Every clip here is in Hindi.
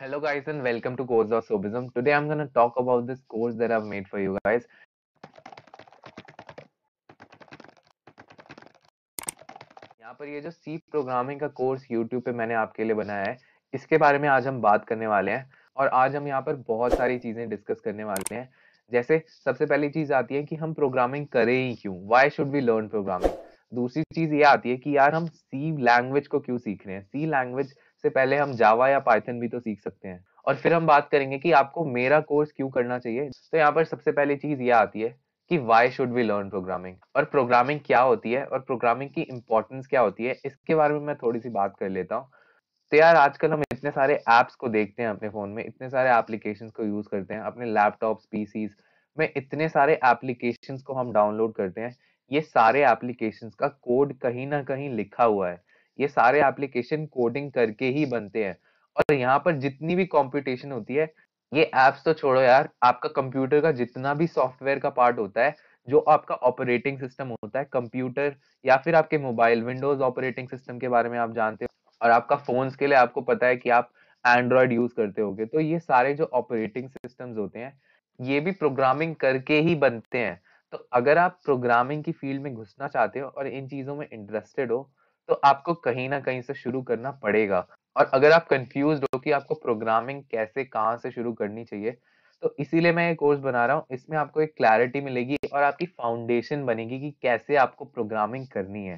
Hello guys and welcome to Codes of Sobism. Today I'm going to talk about this course that I've made for you guys. यहाँ पर ये जो C programming का course YouTube पे मैंने आपके लिए बनाया है इसके बारे में आज हम बात करने वाले हैं और आज हम यहाँ पर बहुत सारी चीज़ें डिस्कस करने वाले हैं जैसे सबसे पहली चीज़ आती है कि हम प्रोग्रामिंग करें ही क्यों why should we learn programming दूसरी चीज़ ये आती है कि यार हम सी लैंग्वेज को क्यों सीख रहे हैं सी लैंग्वेज से पहले हम जावा या पाइथन भी तो सीख सकते हैं और फिर हम बात करेंगे कि आपको मेरा कोर्स क्यों करना चाहिए तो यहाँ पर सबसे पहली चीज यह आती है कि why should we learn programming और प्रोग्रामिंग क्या होती है और प्रोग्रामिंग की इंपॉर्टेंस क्या होती है इसके बारे में मैं थोड़ी सी बात कर लेता हूँ तो यार आजकल हम इतने सारे ऐप्स को देखते हैं अपने फ़ोन में इतने सारे एप्लीकेशन को यूज़ करते हैं अपने लैपटॉप पीसीज में इतने सारे एप्लीकेशन को हम डाउनलोड करते हैं ये सारे एप्लीकेशन का कोड कहीं ना कहीं लिखा हुआ है ये सारे एप्लीकेशन कोडिंग करके ही बनते हैं और यहाँ पर जितनी भी कॉम्पिटिशन होती है ये एप्स तो छोड़ो यार आपका कंप्यूटर का जितना भी सॉफ्टवेयर का पार्ट होता है जो आपका ऑपरेटिंग सिस्टम होता है कंप्यूटर या फिर आपके मोबाइल विंडोज ऑपरेटिंग सिस्टम के बारे में आप जानते हो और आपका फोन्स के लिए आपको पता है कि आप एंड्रॉयड यूज करते होगे तो ये सारे जो ऑपरेटिंग सिस्टम्स होते हैं ये भी प्रोग्रामिंग करके ही बनते हैं तो अगर आप प्रोग्रामिंग की फील्ड में घुसना चाहते हो और इन चीज़ों में इंटरेस्टेड हो तो आपको कहीं ना कहीं से शुरू करना पड़ेगा और अगर आप कंफ्यूज हो कि आपको प्रोग्रामिंग कैसे कहाँ से शुरू करनी चाहिए तो इसीलिए मैं ये कोर्स बना रहा हूँ इसमें आपको एक क्लैरिटी मिलेगी और आपकी फाउंडेशन बनेगी कि कैसे आपको प्रोग्रामिंग करनी है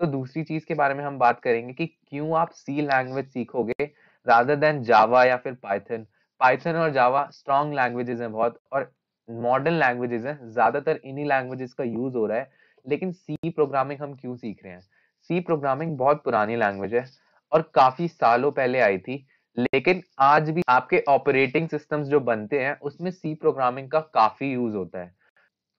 तो दूसरी चीज के बारे में हम बात करेंगे कि क्यों आप सी लैंग्वेज सीखोगे रादर देन जावा या फिर पाइथन पाइथन और जावा स्ट्रॉन्ग लैंग्वेजेस हैं बहुत और मॉडर्न लैंग्वेजेस हैं ज्यादातर इन्हीं लैंग्वेजेस का यूज हो रहा है लेकिन सी प्रोग्रामिंग हम क्यों सीख रहे हैं सी प्रोग्रामिंग बहुत पुरानी लैंग्वेज है और काफी सालों पहले आई थी लेकिन आज भी आपके ऑपरेटिंग सिस्टम्स जो बनते हैं उसमें सी प्रोग्रामिंग का काफी यूज होता है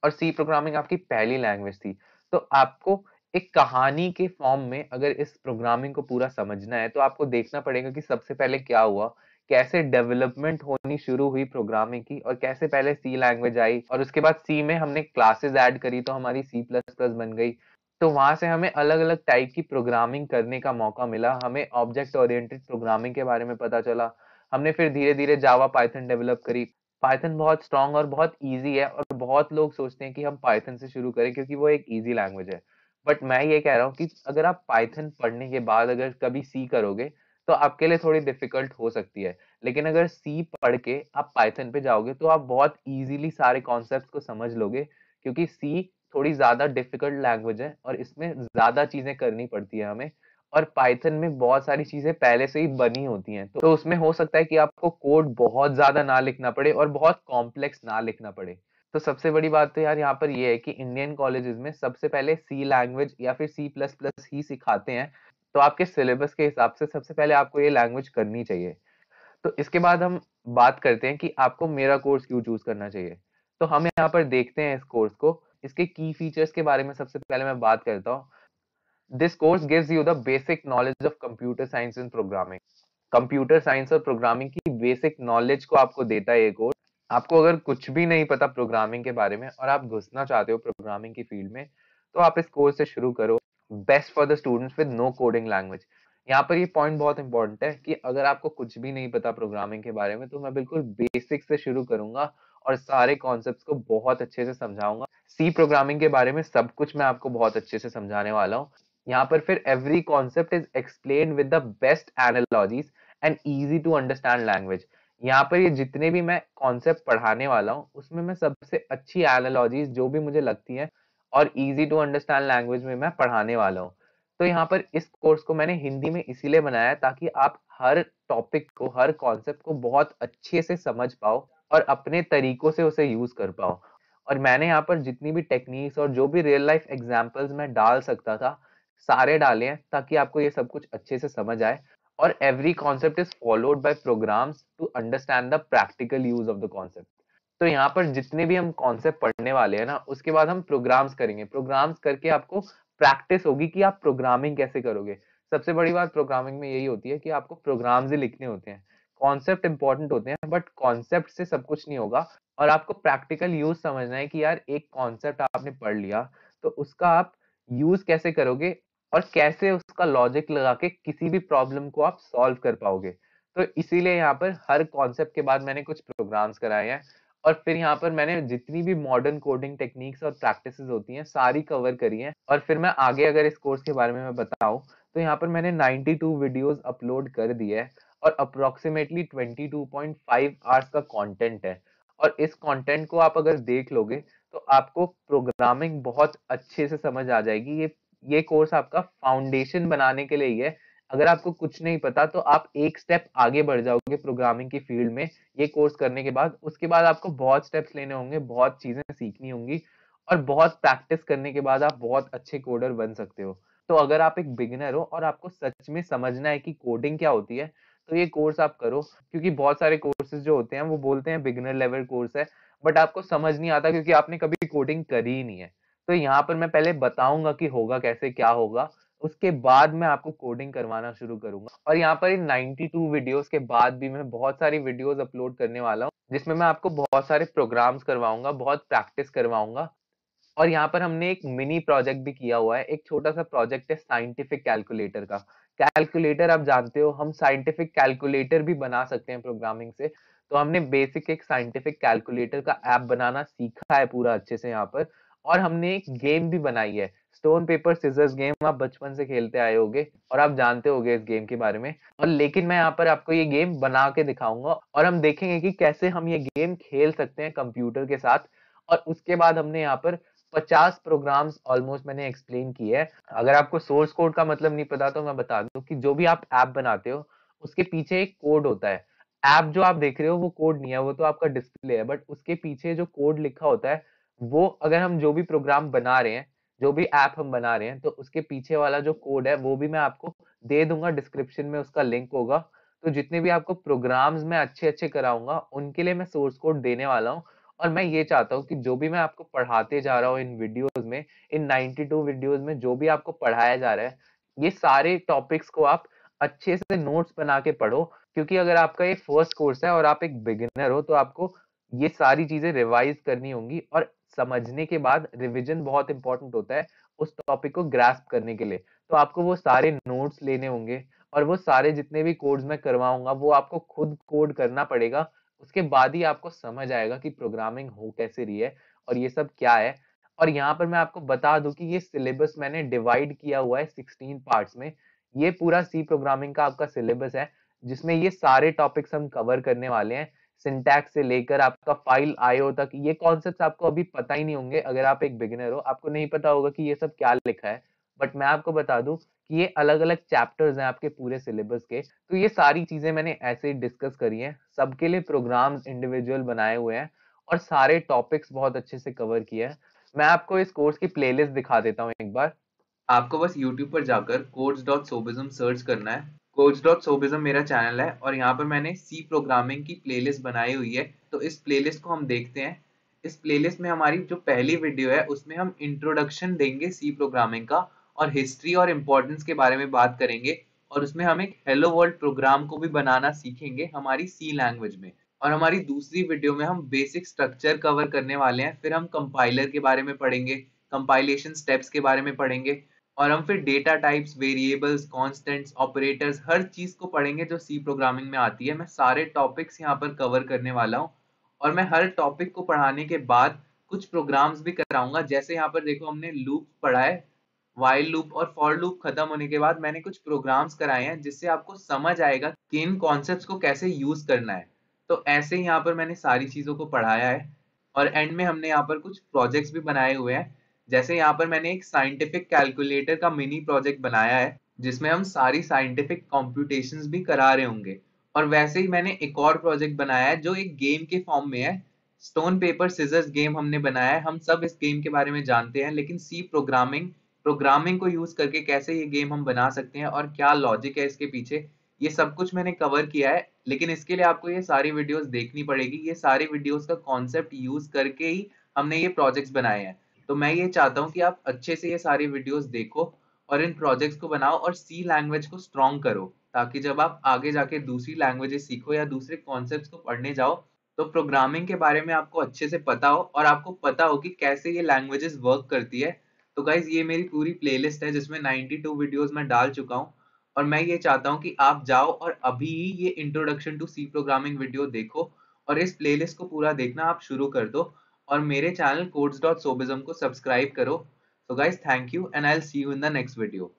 और सी प्रोग्रामिंग आपकी पहली लैंग्वेज थी तो आपको एक कहानी के फॉर्म में अगर इस प्रोग्रामिंग को पूरा समझना है तो आपको देखना पड़ेगा कि सबसे पहले क्या हुआ कैसे डेवलपमेंट होनी शुरू हुई प्रोग्रामिंग की और कैसे पहले सी लैंग्वेज आई और उसके बाद सी में हमने क्लासेस ऐड करी तो हमारी सी प्लस प्लस बन गई तो वहां से हमें अलग अलग टाइप की प्रोग्रामिंग करने का मौका मिला हमें ऑब्जेक्ट ओरिएंटेड प्रोग्रामिंग के बारे में पता चला हमने फिर धीरे धीरे जावा पाइथन डेवलप करी पाइथन बहुत स्ट्रांग और बहुत ईजी है और बहुत लोग सोचते हैं कि हम पाइथन से शुरू करें क्योंकि वो एक ईजी लैंग्वेज है बट मैं ये कह रहा हूँ कि अगर आप पाइथन पढ़ने के बाद अगर कभी सी करोगे तो आपके लिए थोड़ी डिफिकल्ट हो सकती है लेकिन अगर सी पढ़ के आप पाइथन पे जाओगे तो आप बहुत इजीली सारे कॉन्सेप्ट को समझ लोगे क्योंकि सी थोड़ी ज़्यादा डिफिकल्ट लैंग्वेज है और इसमें ज़्यादा चीज़ें करनी पड़ती है हमें और पाइथन में बहुत सारी चीज़ें पहले से ही बनी होती हैं तो उसमें हो सकता है कि आपको कोड बहुत ज़्यादा ना लिखना पड़े और बहुत कॉम्प्लेक्स ना लिखना पड़े तो सबसे बड़ी बात तो यार यहाँ पर ये है कि इंडियन कॉलेजेस में सबसे पहले सी लैंग्वेज या फिर सी प्लस प्लस ही सिखाते हैं तो आपके सिलेबस के हिसाब से सबसे पहले आपको ये लैंग्वेज करनी चाहिए तो इसके बाद हम बात करते हैं कि आपको मेरा कोर्स क्यों चूज करना चाहिए तो हम यहाँ पर देखते हैं इस कोर्स को इसके की फीचर्स के बारे में सबसे पहले मैं बात करता हूँ this course gives you the basic knowledge of computer science and programming computer science और प्रोग्रामिंग की बेसिक नॉलेज को आपको देता है ये कोर्स आपको अगर कुछ भी नहीं पता प्रोग्रामिंग के बारे में और आप घुसना चाहते हो प्रोग्रामिंग की फील्ड में तो आप इस कोर्स से शुरू करो best for the students with no coding language यहाँ पर ये पॉइंट बहुत इंपॉर्टेंट है कि अगर आपको कुछ भी नहीं पता प्रोग्रामिंग के बारे में तो मैं बिल्कुल बेसिक से शुरू करूंगा और सारे कॉन्सेप्ट को बहुत अच्छे से समझाऊंगा सी प्रोग्रामिंग के बारे में सब कुछ मैं आपको बहुत अच्छे से समझाने वाला हूँ यहाँ पर फिर every concept is explain with the best analogies and easy to understand language यहाँ पर ये जितने भी मैं कॉन्सेप्ट पढ़ाने वाला हूँ उसमें मैं सबसे अच्छी एनालॉजीज जो भी मुझे लगती है और ईजी टू अंडरस्टैंड लैंग्वेज में मैं पढ़ाने वाला हूँ तो यहाँ पर इस कोर्स को मैंने हिंदी में इसीलिए बनाया ताकि आप हर टॉपिक को हर कॉन्सेप्ट को बहुत अच्छे से समझ पाओ और अपने तरीकों से उसे यूज कर पाओ और मैंने यहाँ पर जितनी भी टेक्निक्स और जो भी रियल लाइफ एग्जाम्पल्स मैं डाल सकता था सारे डाले हैं ताकि आपको ये सब कुछ अच्छे से समझ आए और every concept is followed by programs to understand the practical use of the concept तो यहाँ पर जितने भी हम कॉन्सेप्ट पढ़ने वाले हैं ना उसके बाद हम प्रोग्राम्स करेंगे प्रोग्राम्स करके आपको प्रैक्टिस होगी कि आप प्रोग्रामिंग कैसे करोगे सबसे बड़ी बात प्रोग्रामिंग में यही होती है कि आपको प्रोग्राम्स ही लिखने होते हैं कॉन्सेप्ट इंपॉर्टेंट होते हैं बट कॉन्सेप्ट से सब कुछ नहीं होगा और आपको प्रैक्टिकल यूज समझना है कि यार एक कॉन्सेप्ट आपने पढ़ लिया तो उसका आप यूज कैसे करोगे और कैसे उसका लॉजिक लगा के किसी भी प्रॉब्लम को आप सॉल्व कर पाओगे तो इसीलिए यहाँ पर हर कॉन्सेप्ट के बाद मैंने कुछ प्रोग्राम्स कराए हैं और फिर यहाँ पर मैंने जितनी भी मॉडर्न कोडिंग टेक्निक्स और प्रैक्टिस होती हैं सारी कवर करी हैं और फिर मैं आगे अगर इस कोर्स के बारे में मैं बताऊँ तो यहाँ पर मैंने 92 वीडियोस अपलोड कर दिए हैं और अप्रोक्सीमेटली 22.5 आवर्स का कंटेंट है और इस कंटेंट को आप अगर देख लोगे तो आपको प्रोग्रामिंग बहुत अच्छे से समझ आ जाएगी ये ये कोर्स आपका फाउंडेशन बनाने के लिए है अगर आपको कुछ नहीं पता तो आप एक स्टेप आगे बढ़ जाओगे प्रोग्रामिंग की फील्ड में ये कोर्स करने के बाद उसके बाद आपको बहुत स्टेप्स लेने होंगे बहुत चीजें सीखनी होंगी और बहुत प्रैक्टिस करने के बाद आप बहुत अच्छे कोडर बन सकते हो तो अगर आप एक बिगिनर हो और आपको सच में समझना है कि कोडिंग क्या होती है तो ये कोर्स आप करो क्योंकि बहुत सारे कोर्सेज जो होते हैं वो बोलते हैं बिगनर लेवल कोर्स है बट आपको समझ नहीं आता क्योंकि आपने कभी कोडिंग करी ही नहीं है तो यहाँ पर मैं पहले बताऊंगा कि होगा कैसे क्या होगा उसके बाद मैं आपको कोडिंग करवाना शुरू करूंगा और यहाँ पर इन 92 वीडियोस के बाद भी मैं बहुत सारी वीडियोस अपलोड करने वाला हूँ जिसमें मैं आपको बहुत सारे प्रोग्राम्स करवाऊंगा बहुत प्रैक्टिस करवाऊंगा और यहाँ पर हमने एक मिनी प्रोजेक्ट भी किया हुआ है एक छोटा सा प्रोजेक्ट है साइंटिफिक कैलकुलेटर का कैलकुलेटर आप जानते हो हम साइंटिफिक कैलकुलेटर भी बना सकते हैं प्रोग्रामिंग से तो हमने बेसिक एक साइंटिफिक कैलकुलेटर का ऐप बनाना सीखा है पूरा अच्छे से यहाँ पर और हमने एक गेम भी बनाई है स्टोन पेपर सीजर्स गेम आप बचपन से खेलते आए होगे और आप जानते हो इस गेम के बारे में और लेकिन मैं यहाँ पर आपको ये गेम बना के दिखाऊंगा और हम देखेंगे कि कैसे हम ये गेम खेल सकते हैं कंप्यूटर के साथ और उसके बाद हमने यहाँ पर पचास प्रोग्राम ऑलमोस्ट मैंने एक्सप्लेन की है अगर आपको सोर्स कोड का मतलब नहीं पता तो मैं बता दूं कि जो भी आप ऐप बनाते हो उसके पीछे एक कोड होता है ऐप जो आप देख रहे हो वो कोड नहीं है वो तो आपका डिस्प्ले है बट उसके पीछे जो कोड लिखा होता है वो अगर हम जो भी प्रोग्राम बना रहे हैं जो भी ऐप हम बना रहे हैं तो उसके पीछे वाला जो कोड है वो भी मैं आपको दे दूंगा डिस्क्रिप्शन में उसका लिंक होगा तो जितने भी आपको प्रोग्राम्स मैं अच्छे अच्छे कराऊंगा उनके लिए मैं सोर्स कोड देने वाला हूँ और मैं ये चाहता हूँ कि जो भी मैं आपको पढ़ाते जा रहा हूँ इन वीडियोज में इन नाइनटी टू वीडियोज में जो भी आपको पढ़ाया जा रहा है ये सारे टॉपिक्स को आप अच्छे से नोट्स बना के पढ़ो क्योंकि अगर आपका ये फर्स्ट कोर्स है और आप एक बिगिनर हो तो आपको ये सारी चीजें रिवाइज करनी होंगी और समझने के बाद रिविजन बहुत इंपॉर्टेंट होता है उस टॉपिक को ग्रास्प करने के लिए तो आपको वो सारे नोट्स लेने होंगे और वो सारे जितने भी कोड्स मैं करवाऊंगा वो आपको खुद कोड करना पड़ेगा उसके बाद ही आपको समझ आएगा कि प्रोग्रामिंग हो कैसे रही है और ये सब क्या है और यहाँ पर मैं आपको बता दूं कि ये सिलेबस मैंने डिवाइड किया हुआ है सिक्सटीन पार्ट्स में ये पूरा सी प्रोग्रामिंग का आपका सिलेबस है जिसमें ये सारे टॉपिक्स हम कवर करने वाले हैं सिंटैक्स से लेकर आपका फाइल आयो तक ये कॉन्सेप्ट आपको अभी पता ही नहीं होंगे अगर आप एक बिगिनर हो आपको नहीं पता होगा कि ये सब क्या लिखा है बट मैं आपको बता दूं ये अलग अलग चैप्टर्स हैं आपके पूरे सिलेबस के तो ये सारी चीज़ें मैंने ऐसे ही डिस्कस करी हैं सबके लिए प्रोग्राम्स इंडिविजुअल बनाए हुए हैं और सारे टॉपिक्स बहुत अच्छे से कवर किए हैं मैं आपको इस कोर्स की प्लेलिस्ट दिखा देता हूँ एक बार आपको बस यूट्यूब पर जाकर कोर्स डॉट सोबिज्म सर्च करना है कोर्स डॉट सोबिज्म मेरा चैनल है और यहाँ पर मैंने सी प्रोग्रामिंग की प्लेलिस्ट बनाई हुई है तो इस प्लेलिस्ट को हम देखते हैं इस प्लेलिस्ट में हमारी जो पहली वीडियो है उसमें हम इंट्रोडक्शन देंगे सी प्रोग्रामिंग का और हिस्ट्री और इम्पोर्टेंस के बारे में बात करेंगे और उसमें हम एक हेलो वर्ल्ड प्रोग्राम को भी बनाना सीखेंगे हमारी सी लैंग्वेज में और हमारी दूसरी वीडियो में हम बेसिक स्ट्रक्चर कवर करने वाले हैं फिर हम कंपाइलर के बारे में पढ़ेंगे कंपाइलेशन स्टेप्स के बारे में पढ़ेंगे और हम फिर data types variables constants operators हर चीज़ को पढ़ेंगे जो सी प्रोग्रामिंग में आती है मैं सारे टॉपिक्स यहाँ पर कवर करने वाला हूँ और मैं हर टॉपिक को पढ़ाने के बाद कुछ प्रोग्राम्स भी कराऊंगा जैसे यहाँ पर देखो हमने लूप पढ़ा है वाइल लूप और फॉर लूप खत्म होने के बाद मैंने कुछ प्रोग्राम्स कराए हैं जिससे आपको समझ आएगा कि इन कॉन्सेप्ट को कैसे यूज करना है तो ऐसे ही यहाँ पर मैंने सारी चीज़ों को पढ़ाया है और एंड में हमने यहाँ पर कुछ प्रोजेक्ट्स भी बनाए हुए हैं जैसे यहाँ पर मैंने एक साइंटिफिक कैलकुलेटर का मिनी प्रोजेक्ट बनाया है जिसमें हम सारी साइंटिफिक कॉम्पिटिशन्स भी करा रहे होंगे और वैसे ही मैंने एक और प्रोजेक्ट बनाया है जो एक गेम के फॉर्म में है स्टोन पेपर सीजर्स गेम हमने बनाया है हम सब इस गेम के बारे में जानते हैं लेकिन सी प्रोग्रामिंग प्रोग्रामिंग को यूज करके कैसे ये गेम हम बना सकते हैं और क्या लॉजिक है इसके पीछे ये सब कुछ मैंने कवर किया है लेकिन इसके लिए आपको ये सारी वीडियोस देखनी पड़ेगी ये सारी वीडियोस का कॉन्सेप्ट यूज करके ही हमने ये प्रोजेक्ट्स बनाए हैं तो मैं ये चाहता हूँ कि आप अच्छे से ये सारी वीडियोस देखो और इन प्रोजेक्ट्स को बनाओ और सी लैंग्वेज को स्ट्रॉन्ग करो ताकि जब आप आगे जाके दूसरी लैंग्वेजेस सीखो या दूसरे कॉन्सेप्ट को पढ़ने जाओ तो प्रोग्रामिंग के बारे में आपको अच्छे से पता हो और आपको पता हो कि कैसे ये लैंग्वेजेस वर्क करती है तो गाइज ये मेरी पूरी प्लेलिस्ट है जिसमें 92 वीडियोस मैं डाल चुका हूँ और मैं ये चाहता हूँ कि आप जाओ और अभी ये introduction to C programming video देखो और इस प्लेलिस्ट को पूरा देखना आप शुरू कर दो और मेरे चैनल कोड्स डॉट सोबिज्म को सब्सक्राइब करो so guys thank you and I see you in the next video